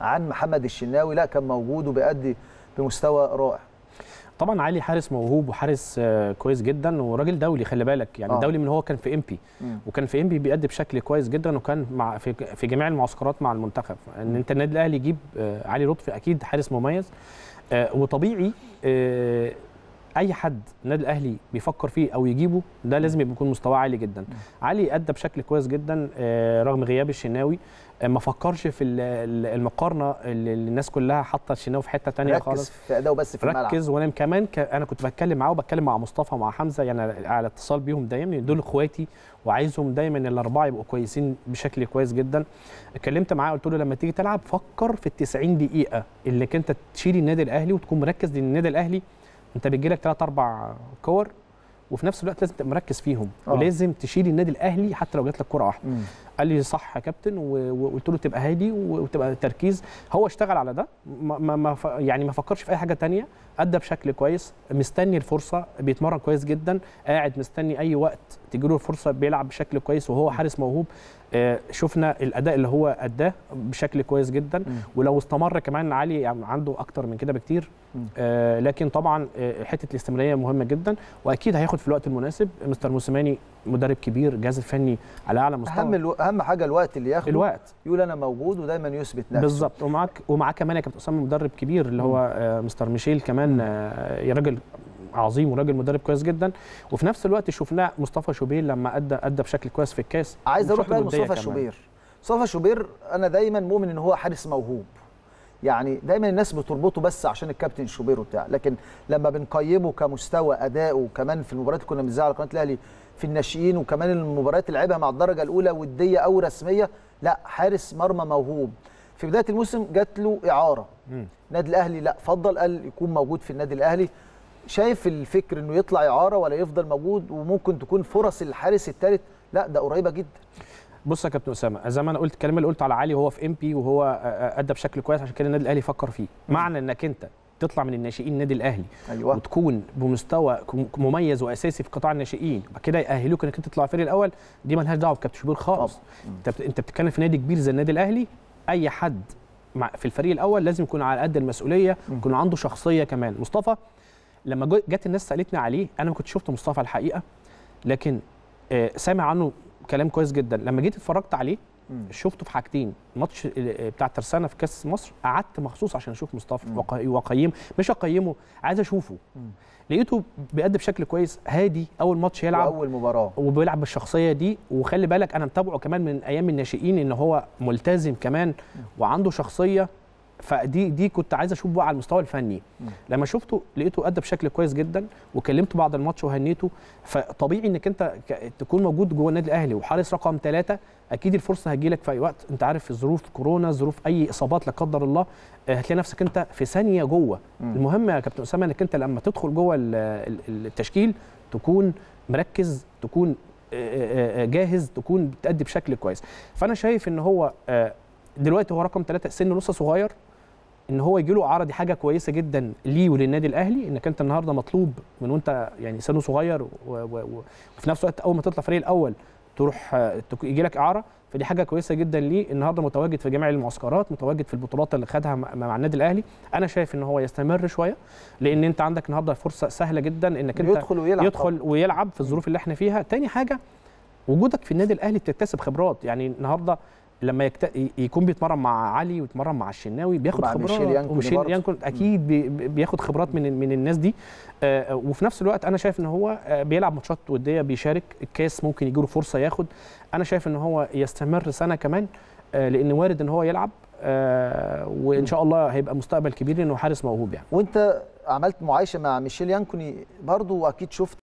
عن محمد الشناوي لا كان موجود وبيأدي بمستوى رائع طبعا علي حارس موهوب وحارس آه، كويس جدا وراجل دولي خلي بالك يعني آه. دولي من هو كان في امبي وكان في امبي بيأدي بشكل كويس جدا وكان مع في, في جميع المعسكرات مع المنتخب ان انت النادي الاهلي يجيب آه، علي لطفي اكيد حارس مميز آه، وطبيعي اي حد النادي الاهلي بيفكر فيه او يجيبه ده لازم يكون مستواه عالي جدا علي ادى بشكل كويس جدا آه، رغم غياب الشناوي آه، ما فكرش في المقارنه اللي الناس كلها حاطه الشناوي في حته ثانيه خالص ركز في اداؤه بس في الملعب ركز وانا كمان ك... انا كنت بتكلم معاه وبتكلم مع مصطفى ومع حمزه يعني على اتصال بيهم دايما دول اخواتي وعايزهم دايما الاربعه يبقوا كويسين بشكل كويس جدا اتكلمت معاه قلت له لما تيجي تلعب فكر في ال 90 دقيقه اللي انت تشيل النادي الاهلي وتكون مركز لان النادي الاهلي انت لك ثلاث اربع كور وفي نفس الوقت لازم تبقى مركز فيهم أوه. ولازم تشيل النادي الاهلي حتى لو جات لك كره واحده قال لي صح يا كابتن وقلت له تبقى هادي وتبقى تركيز هو اشتغل على ده ما ما يعني ما فكرش في اي حاجه تانية ادى بشكل كويس مستني الفرصه بيتمرن كويس جدا قاعد مستني اي وقت تجي له الفرصه بيلعب بشكل كويس وهو حارس موهوب آه، شفنا الاداء اللي هو اداه بشكل كويس جدا ولو استمر كمان علي يعني عنده اكتر من كده بكتير آه، لكن طبعا آه، حته الاستمراريه مهمه جدا واكيد هياخد في الوقت المناسب مستر موسيماني مدرب كبير جهاز فني على اعلى مستوى اهم الو... اهم حاجه الوقت اللي ياخده الوقت يقول انا موجود ودايما يثبت نفسه بالظبط ومعاك ومعاك كمان يا كابتن اسامه مدرب كبير اللي هو آه مستر ميشيل كمان آه يا راجل عظيم وراجل مدرب كويس جدا وفي نفس الوقت شفناه مصطفى شوبير لما ادى ادى بشكل كويس في الكاس عايز اروح بقى لمصطفى شوبير مصطفى شوبير انا دايما مؤمن ان هو حارس موهوب يعني دايما الناس بتربطه بس عشان الكابتن شوبير وبتاع لكن لما بنقيمه كمستوى اداؤه كمان في المباريات اللي كنا بنذاعها على قناه الاهلي في الناشئين وكمان المباريات اللي لعبها مع الدرجه الاولى وديه او رسميه لا حارس مرمى موهوب في بدايه الموسم جات له اعاره النادي الاهلي لا فضل قال يكون موجود في النادي الاهلي شايف الفكر انه يطلع اعاره ولا يفضل موجود وممكن تكون فرص الحارس الثالث لا ده قريبه جدا بص يا كابتن اسامه زي ما انا قلت الكلام اللي قلته على علي وهو في ام بي وهو آه، آه، آه، ادى بشكل كويس عشان كده النادي الاهلي فكر فيه معنى انك انت تطلع من الناشئين النادي الاهلي أيوة. وتكون بمستوى مميز واساسي في قطاع الناشئين كده ياهلوك انك انت تطلع الفريق الاول دي مالهاش دعوه بكابتن شبير خالص انت انت بتتكلم في نادي كبير زي النادي الاهلي اي حد في الفريق الاول لازم يكون على قد المسؤوليه يكون عنده شخصيه كمان مصطفى لما جت الناس سالتني عليه انا ما كنتش شفت مصطفى الحقيقه لكن سامع عنه كلام كويس جدا لما جيت اتفرجت عليه شفته في حاجتين ماتش آه، آه، بتاع ترسانه في كاس مصر قعدت مخصوص عشان اشوف مصطفى واقيمه مش اقيمه عايز اشوفه مم. لقيته بيأدي بشكل كويس هادي اول ماتش يلعب اول مباراه وبيلعب بالشخصيه دي وخلي بالك انا متابعه كمان من ايام الناشئين ان هو ملتزم كمان وعنده شخصيه فدي دي كنت عايز اشوف بقى على المستوى الفني لما شفته لقيته ادى بشكل كويس جدا وكلمته بعد الماتش وهنيته فطبيعي انك انت تكون موجود جوه النادي الاهلي وحارس رقم ثلاثة اكيد الفرصه هتجيلك في اي وقت انت عارف في ظروف كورونا ظروف اي اصابات لا قدر الله آه، هتلاقي نفسك انت في ثانيه جوه المهم يا كابتن اسامه انك انت لما تدخل جوه التشكيل تكون مركز تكون آه، آه، جاهز تكون بتأدي بشكل كويس فانا شايف ان هو دلوقتي هو رقم ثلاثة سنه لسه صغير ان هو يجي له اعاره دي حاجه كويسه جدا ليه وللنادي الاهلي انك انت النهارده مطلوب من وانت يعني سنه صغير و... و... و... وفي نفس الوقت اول ما تطلع فريق الاول تروح يجي لك اعاره فدي حاجه كويسه جدا ليه النهارده متواجد في جميع المعسكرات متواجد في البطولات اللي خدها مع النادي الاهلي انا شايف ان هو يستمر شويه لان انت عندك النهارده فرصه سهله جدا انك انت يدخل ويلعب يدخل ويلعب في الظروف اللي احنا فيها تاني حاجه وجودك في النادي الاهلي بتكتسب خبرات يعني النهارده لما يكت... يكون بيتمرن مع علي ويتمرن مع الشناوي بياخد مع خبرات ميشيل يانكون وميشيل اكيد بي... بياخد خبرات من من الناس دي آه وفي نفس الوقت انا شايف ان هو آه، بيلعب ماتشات وديه بيشارك الكاس ممكن يجيله فرصه ياخد انا شايف ان هو يستمر سنه كمان آه لان وارد ان هو يلعب آه وان شاء الله هيبقى مستقبل كبير لانه حارس موهوب يعني وانت عملت معايشه مع ميشيل يانكوني برضو واكيد شفت